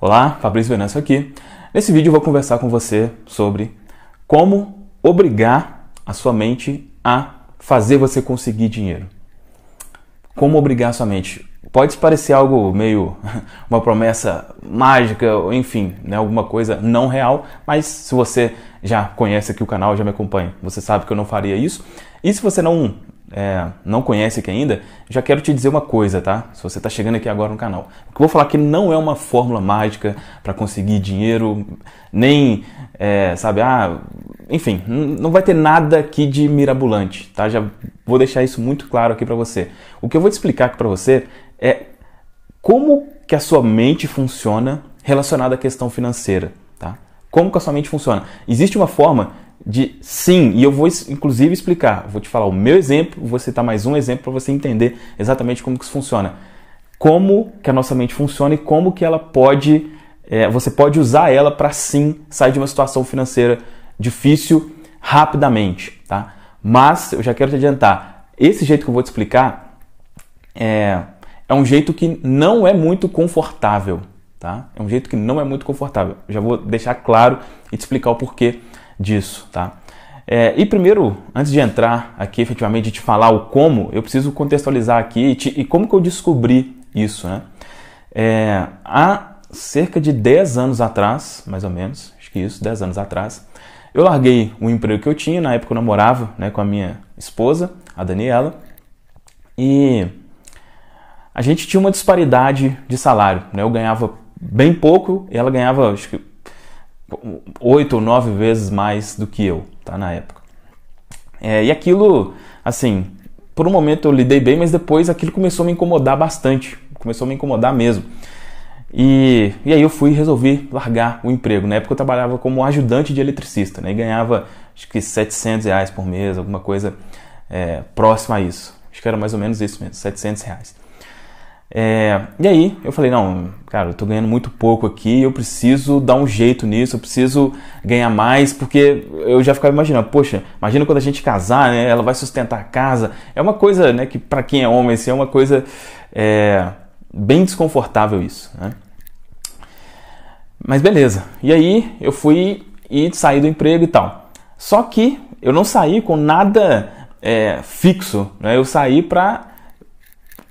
Olá, Fabrício Venâncio aqui. Nesse vídeo eu vou conversar com você sobre como obrigar a sua mente a fazer você conseguir dinheiro. Como obrigar a sua mente? Pode parecer algo meio uma promessa mágica, ou enfim, né, alguma coisa não real, mas se você já conhece aqui o canal, já me acompanha, você sabe que eu não faria isso. E se você não é, não conhece aqui ainda, já quero te dizer uma coisa, tá? Se você está chegando aqui agora no canal. O que eu vou falar aqui não é uma fórmula mágica para conseguir dinheiro, nem, é, sabe, ah, enfim, não vai ter nada aqui de mirabolante, tá? Já vou deixar isso muito claro aqui para você. O que eu vou te explicar aqui para você é como que a sua mente funciona relacionada à questão financeira, tá? Como que a sua mente funciona? Existe uma forma de sim, e eu vou inclusive explicar, vou te falar o meu exemplo, vou citar mais um exemplo para você entender exatamente como que isso funciona. Como que a nossa mente funciona e como que ela pode, é, você pode usar ela para sim sair de uma situação financeira difícil rapidamente, tá? Mas eu já quero te adiantar, esse jeito que eu vou te explicar é, é um jeito que não é muito confortável, tá? É um jeito que não é muito confortável. Já vou deixar claro e te explicar o porquê disso, tá? É, e primeiro, antes de entrar aqui efetivamente de falar o como, eu preciso contextualizar aqui e, te, e como que eu descobri isso, né? É, há cerca de 10 anos atrás, mais ou menos, acho que isso, 10 anos atrás, eu larguei o emprego que eu tinha, na época eu namorava né, com a minha esposa, a Daniela, e a gente tinha uma disparidade de salário. Né? Eu ganhava bem pouco e ela ganhava acho que oito ou nove vezes mais do que eu, tá? Na época. É, e aquilo, assim, por um momento eu lidei bem, mas depois aquilo começou a me incomodar bastante, começou a me incomodar mesmo. E, e aí eu fui resolvi largar o emprego. Na época eu trabalhava como ajudante de eletricista, né? E ganhava acho que 700 reais por mês, alguma coisa é, próxima a isso. Acho que era mais ou menos isso mesmo, 700 reais. É, e aí eu falei, não, cara, eu tô ganhando muito pouco aqui, eu preciso dar um jeito nisso, eu preciso ganhar mais, porque eu já ficava imaginando, poxa, imagina quando a gente casar, né, ela vai sustentar a casa. É uma coisa, né, que para quem é homem, assim, é uma coisa é, bem desconfortável isso, né. Mas beleza, e aí eu fui e saí do emprego e tal. Só que eu não saí com nada é, fixo, né, eu saí pra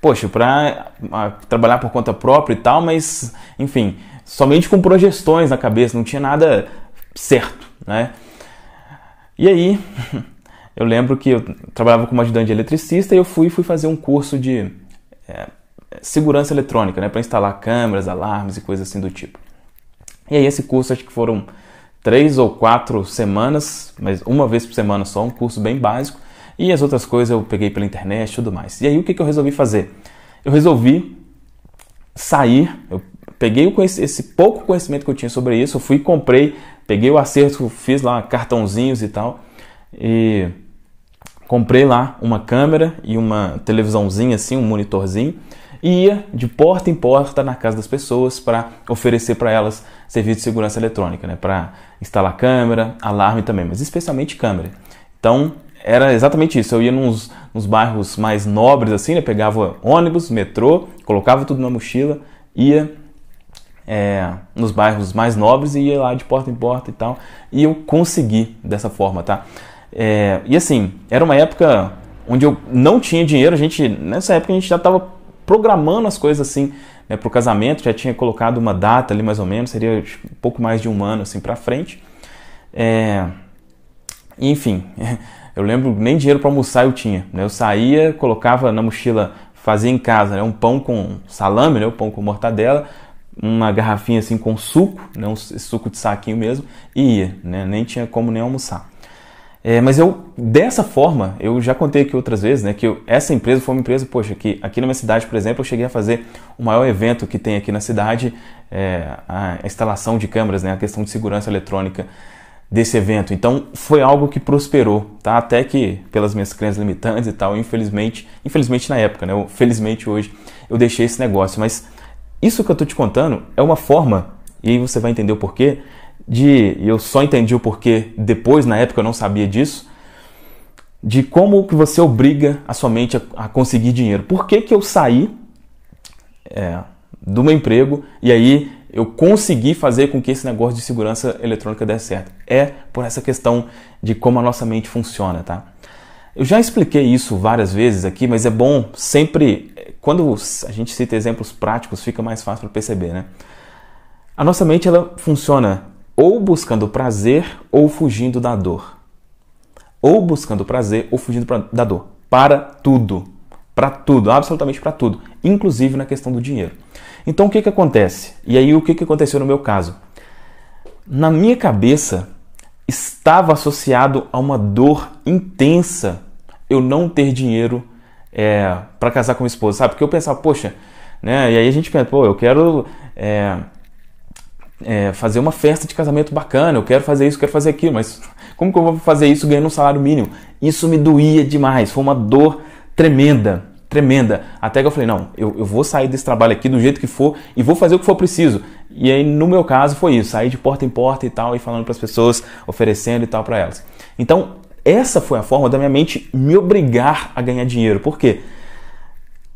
poxa, para ah, trabalhar por conta própria e tal, mas, enfim, somente com projeções na cabeça, não tinha nada certo, né? E aí, eu lembro que eu trabalhava como ajudante eletricista e eu fui, fui fazer um curso de é, segurança eletrônica, né, para instalar câmeras, alarmes e coisas assim do tipo. E aí esse curso acho que foram três ou quatro semanas, mas uma vez por semana só, um curso bem básico. E as outras coisas eu peguei pela internet e tudo mais. E aí o que, que eu resolvi fazer? Eu resolvi sair, eu peguei esse pouco conhecimento que eu tinha sobre isso, eu fui e comprei, peguei o acerto, fiz lá cartãozinhos e tal, e comprei lá uma câmera e uma televisãozinha assim, um monitorzinho, e ia de porta em porta na casa das pessoas para oferecer para elas serviço de segurança eletrônica, né? para instalar câmera, alarme também, mas especialmente câmera. Então, era exatamente isso. Eu ia nos, nos bairros mais nobres, assim, né? Pegava ônibus, metrô, colocava tudo na mochila, ia é, nos bairros mais nobres e ia lá de porta em porta e tal. E eu consegui dessa forma, tá? É, e assim, era uma época onde eu não tinha dinheiro. A gente, nessa época a gente já estava programando as coisas assim né, para o casamento, já tinha colocado uma data ali mais ou menos, seria um pouco mais de um ano assim para frente. É, enfim, Eu lembro, nem dinheiro para almoçar eu tinha. Né? Eu saía, colocava na mochila, fazia em casa né? um pão com salame, né? um pão com mortadela, uma garrafinha assim com suco, né? um suco de saquinho mesmo, e ia. Né? Nem tinha como nem almoçar. É, mas eu, dessa forma, eu já contei aqui outras vezes, né, que eu, essa empresa foi uma empresa, poxa, que aqui na minha cidade, por exemplo, eu cheguei a fazer o maior evento que tem aqui na cidade, é, a instalação de câmeras, né, a questão de segurança eletrônica desse evento. Então foi algo que prosperou, tá? Até que pelas minhas crenças limitantes e tal, infelizmente, infelizmente na época, né? Eu, felizmente hoje eu deixei esse negócio, mas isso que eu tô te contando é uma forma e aí você vai entender o porquê de eu só entendi o porquê depois, na época eu não sabia disso, de como que você obriga a sua mente a, a conseguir dinheiro. Por que que eu saí é, do meu emprego e aí eu consegui fazer com que esse negócio de segurança eletrônica dê certo. É por essa questão de como a nossa mente funciona, tá? Eu já expliquei isso várias vezes aqui, mas é bom sempre quando a gente cita exemplos práticos, fica mais fácil para perceber, né? A nossa mente ela funciona ou buscando prazer ou fugindo da dor. Ou buscando prazer ou fugindo pra, da dor. Para tudo. Para tudo, absolutamente para tudo, inclusive na questão do dinheiro. Então o que, que acontece? E aí o que, que aconteceu no meu caso? Na minha cabeça estava associado a uma dor intensa eu não ter dinheiro é, para casar com minha esposa, sabe? Porque eu pensava, poxa, né? E aí a gente pensa, pô, eu quero é, é, fazer uma festa de casamento bacana, eu quero fazer isso, quero fazer aquilo, mas como que eu vou fazer isso ganhando um salário mínimo? Isso me doía demais, foi uma dor tremenda tremenda. Até que eu falei, não, eu, eu vou sair desse trabalho aqui do jeito que for e vou fazer o que for preciso. E aí, no meu caso, foi isso, sair de porta em porta e tal, e falando para as pessoas, oferecendo e tal para elas. Então, essa foi a forma da minha mente me obrigar a ganhar dinheiro. Por quê?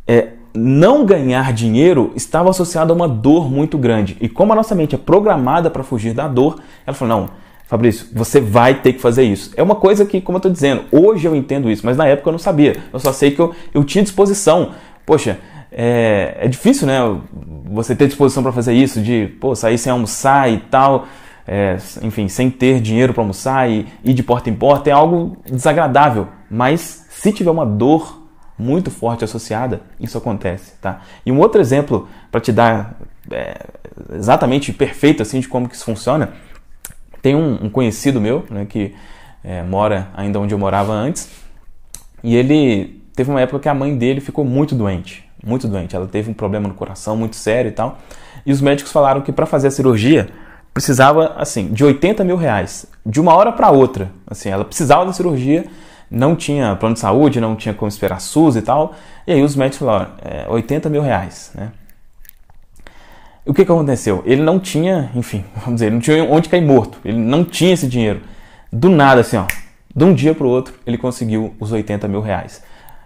É, não ganhar dinheiro estava associado a uma dor muito grande. E como a nossa mente é programada para fugir da dor, ela falou: não, Fabrício, você vai ter que fazer isso. É uma coisa que, como eu estou dizendo, hoje eu entendo isso, mas na época eu não sabia. Eu só sei que eu, eu tinha disposição. Poxa, é, é difícil, né? Você ter disposição para fazer isso, de pô, sair sem almoçar e tal, é, enfim, sem ter dinheiro para almoçar e ir de porta em porta é algo desagradável. Mas se tiver uma dor muito forte associada, isso acontece, tá? E um outro exemplo para te dar é, exatamente perfeito assim de como que isso funciona tem um, um conhecido meu, né, que é, mora ainda onde eu morava antes, e ele teve uma época que a mãe dele ficou muito doente, muito doente. Ela teve um problema no coração muito sério e tal. E os médicos falaram que para fazer a cirurgia precisava, assim, de 80 mil reais, de uma hora para outra. Assim, ela precisava da cirurgia, não tinha plano de saúde, não tinha como esperar SUS e tal. E aí os médicos falaram: é, 80 mil reais, né? O que, que aconteceu? Ele não tinha, enfim, vamos dizer, ele não tinha onde cair morto. Ele não tinha esse dinheiro. Do nada, assim, ó, de um dia para o outro, ele conseguiu os 80 mil reais.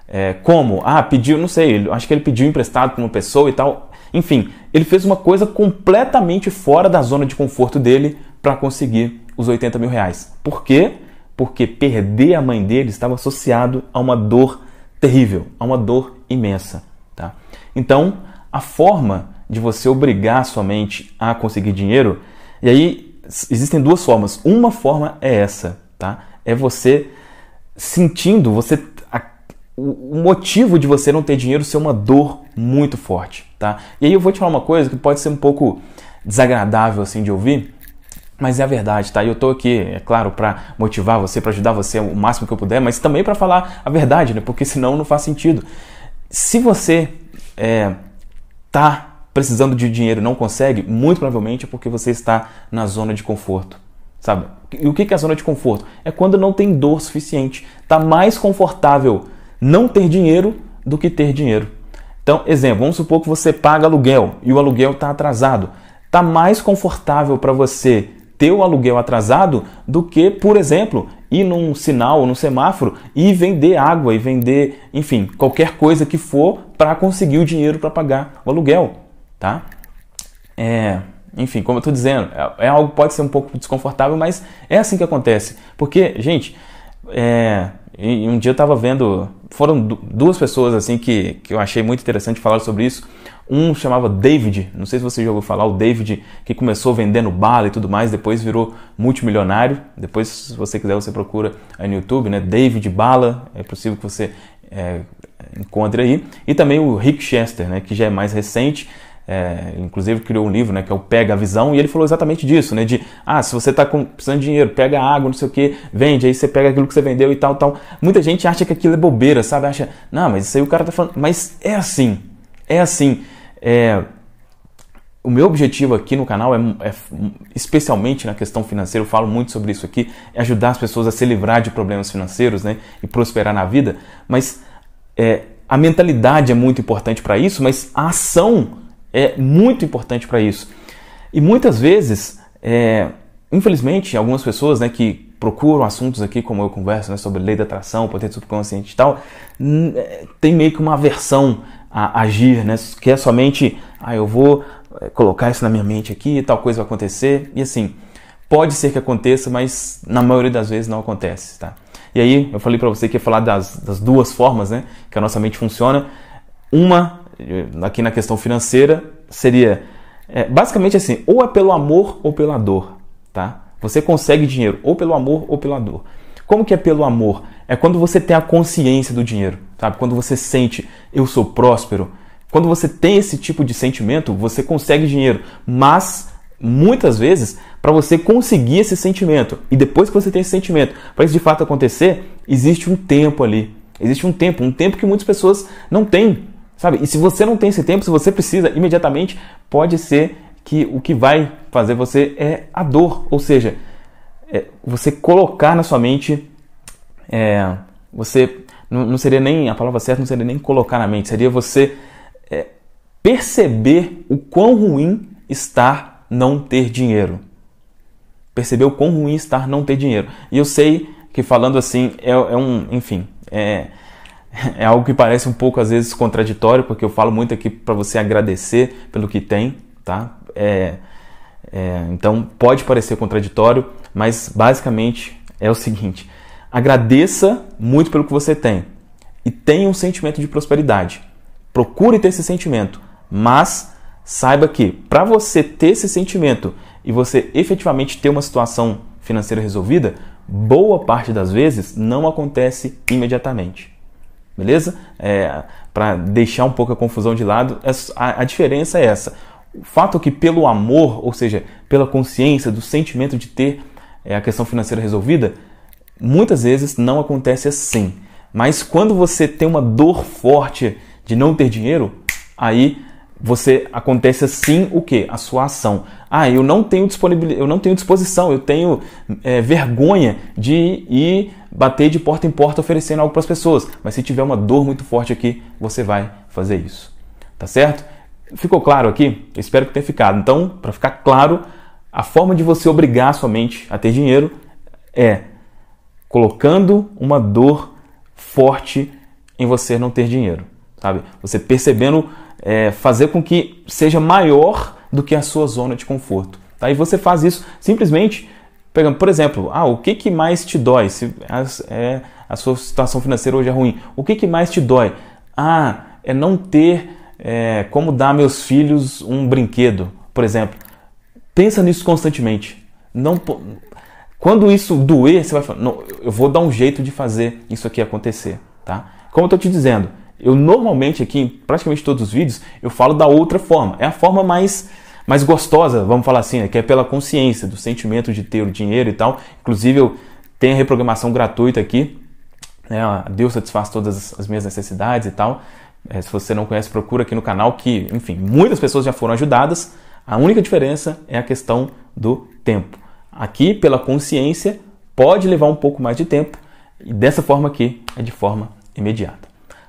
É, como? Ah, pediu, não sei, ele, acho que ele pediu emprestado para uma pessoa e tal. Enfim, ele fez uma coisa completamente fora da zona de conforto dele para conseguir os 80 mil reais. Por quê? Porque perder a mãe dele estava associado a uma dor terrível, a uma dor imensa. Tá? Então, a forma de você obrigar a sua mente a conseguir dinheiro. E aí existem duas formas. Uma forma é essa, tá? É você sentindo, você a, o motivo de você não ter dinheiro ser uma dor muito forte, tá? E aí eu vou te falar uma coisa que pode ser um pouco desagradável assim de ouvir, mas é a verdade, tá? E eu tô aqui, é claro, para motivar você, para ajudar você o máximo que eu puder, mas também para falar a verdade, né? Porque senão não faz sentido. Se você é, tá precisando de dinheiro não consegue, muito provavelmente é porque você está na zona de conforto. Sabe? E o que é a zona de conforto? É quando não tem dor suficiente. Está mais confortável não ter dinheiro do que ter dinheiro. Então, exemplo, vamos supor que você paga aluguel e o aluguel está atrasado. Está mais confortável para você ter o aluguel atrasado do que, por exemplo, ir num sinal ou num semáforo e vender água e vender, enfim, qualquer coisa que for para conseguir o dinheiro para pagar o aluguel tá? É, enfim, como eu estou dizendo, é, é, algo pode ser um pouco desconfortável, mas é assim que acontece. Porque, gente, é, um dia eu estava vendo, foram duas pessoas assim que, que eu achei muito interessante falar sobre isso. Um chamava David, não sei se você já ouviu falar, o David que começou vendendo bala e tudo mais, depois virou multimilionário. Depois, se você quiser, você procura aí no YouTube, né? David Bala, é possível que você é, encontre aí. E também o Rick Chester, né? Que já é mais recente é, inclusive criou um livro, né, que é o Pega a Visão, e ele falou exatamente disso, né, de, ah, se você está precisando de dinheiro, pega água, não sei o que, vende, aí você pega aquilo que você vendeu e tal, tal. Muita gente acha que aquilo é bobeira, sabe, acha, não, mas isso aí o cara tá falando, mas é assim, é assim, é... O meu objetivo aqui no canal é, é, especialmente na questão financeira, eu falo muito sobre isso aqui, é ajudar as pessoas a se livrar de problemas financeiros, né, e prosperar na vida, mas é, a mentalidade é muito importante para isso, mas a ação é muito importante para isso. E muitas vezes, é, infelizmente, algumas pessoas né, que procuram assuntos aqui, como eu converso, né, sobre lei da atração, potência subconsciente e tal, é, tem meio que uma aversão a agir, né? é somente, ah, eu vou é, colocar isso na minha mente aqui, tal coisa vai acontecer, e assim, pode ser que aconteça, mas na maioria das vezes não acontece, tá? E aí, eu falei para você que ia falar das, das duas formas, né, que a nossa mente funciona. Uma aqui na questão financeira, seria é, basicamente assim: ou é pelo amor ou pela dor, tá? Você consegue dinheiro ou pelo amor ou pela dor. Como que é pelo amor? É quando você tem a consciência do dinheiro, sabe? Quando você sente, eu sou próspero. Quando você tem esse tipo de sentimento, você consegue dinheiro. Mas muitas vezes, para você conseguir esse sentimento e depois que você tem esse sentimento, para isso de fato acontecer, existe um tempo ali. Existe um tempo, um tempo que muitas pessoas não têm Sabe? E se você não tem esse tempo, se você precisa imediatamente, pode ser que o que vai fazer você é a dor, ou seja, é você colocar na sua mente, é, você não, seria nem a palavra certa, não seria nem colocar na mente, seria você é, perceber o quão ruim está não ter dinheiro. Perceber o quão ruim está não ter dinheiro. E eu sei que falando assim é, é um, enfim, é, é algo que parece um pouco às vezes contraditório, porque eu falo muito aqui para você agradecer pelo que tem, tá? É, é, então pode parecer contraditório, mas basicamente é o seguinte: agradeça muito pelo que você tem e tenha um sentimento de prosperidade. Procure ter esse sentimento, mas saiba que para você ter esse sentimento e você efetivamente ter uma situação financeira resolvida, boa parte das vezes não acontece imediatamente beleza? É, Para deixar um pouco a confusão de lado, é a, a diferença é essa. O fato que pelo amor, ou seja, pela consciência, do sentimento de ter é, a questão financeira resolvida, muitas vezes não acontece assim. Mas quando você tem uma dor forte de não ter dinheiro, aí você acontece assim o que? A sua ação. Ah, eu não tenho disponibilidade, eu não tenho disposição, eu tenho é, vergonha de ir bater de porta em porta oferecendo algo para as pessoas. Mas se tiver uma dor muito forte aqui, você vai fazer isso. Tá certo? Ficou claro aqui? Eu espero que tenha ficado. Então, para ficar claro, a forma de você obrigar a sua mente a ter dinheiro é colocando uma dor forte em você não ter dinheiro, sabe? Você percebendo é, fazer com que seja maior do que a sua zona de conforto. Tá? E você faz isso simplesmente pegando, por exemplo, ah, o que, que mais te dói? Se as, é, a sua situação financeira hoje é ruim, o que, que mais te dói? Ah, é não ter é, como dar meus filhos um brinquedo, por exemplo. Pensa nisso constantemente. Não, quando isso doer, você vai falar, não, eu vou dar um jeito de fazer isso aqui acontecer, tá? Como eu estou te dizendo, eu normalmente aqui, em praticamente todos os vídeos, eu falo da outra forma. É a forma mais mais gostosa, vamos falar assim, né? que é pela consciência, do sentimento de ter o dinheiro e tal. Inclusive, eu tenho a reprogramação gratuita aqui. Né? Deus satisfaz todas as minhas necessidades e tal. É, se você não conhece, procura aqui no canal, que, enfim, muitas pessoas já foram ajudadas. A única diferença é a questão do tempo. Aqui, pela consciência, pode levar um pouco mais de tempo, e dessa forma aqui é de forma imediata.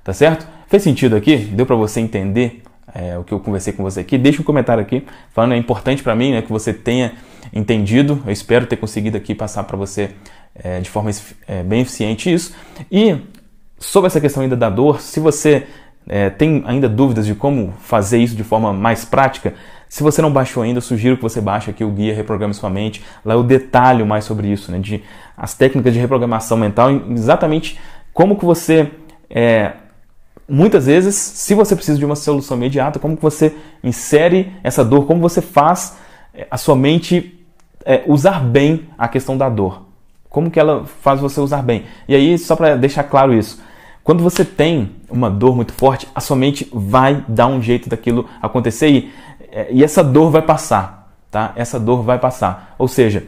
Tá certo? Fez sentido aqui? Deu para você entender é, o que eu conversei com você aqui? Deixa um comentário aqui falando é importante para mim né, que você tenha entendido. Eu espero ter conseguido aqui passar para você é, de forma é, bem eficiente isso. E sobre essa questão ainda da dor, se você é, tem ainda dúvidas de como fazer isso de forma mais prática, se você não baixou ainda, eu sugiro que você baixe aqui o guia Reprograme Sua Mente. Lá eu detalho mais sobre isso, né, de as técnicas de reprogramação mental, exatamente como que você é, muitas vezes, se você precisa de uma solução imediata, como que você insere essa dor, como você faz eh, a sua mente é, usar bem a questão da dor. Como que ela faz você usar bem? E aí, só para deixar claro isso, quando você tem uma dor muito forte, a sua mente vai dar um jeito daquilo acontecer e, eh, e essa dor vai passar, tá? Essa dor vai passar. Ou seja,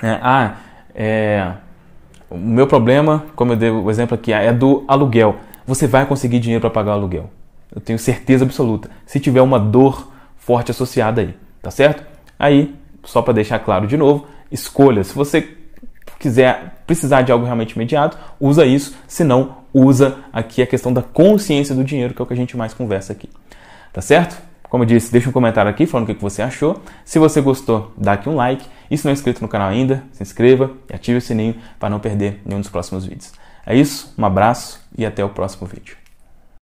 é, ah, é, o meu problema, como eu dei o exemplo aqui, é do aluguel você vai conseguir dinheiro para pagar o aluguel. Eu tenho certeza absoluta. Se tiver uma dor forte associada aí, tá certo? Aí, só para deixar claro de novo, escolha. Se você quiser precisar de algo realmente imediato, usa isso. Se não, usa aqui a questão da consciência do dinheiro, que é o que a gente mais conversa aqui. Tá certo? Como eu disse, deixa um comentário aqui falando o que você achou. Se você gostou, dá aqui um like. E se não é inscrito no canal ainda, se inscreva e ative o sininho para não perder nenhum dos próximos vídeos. É isso, um abraço e até o próximo vídeo.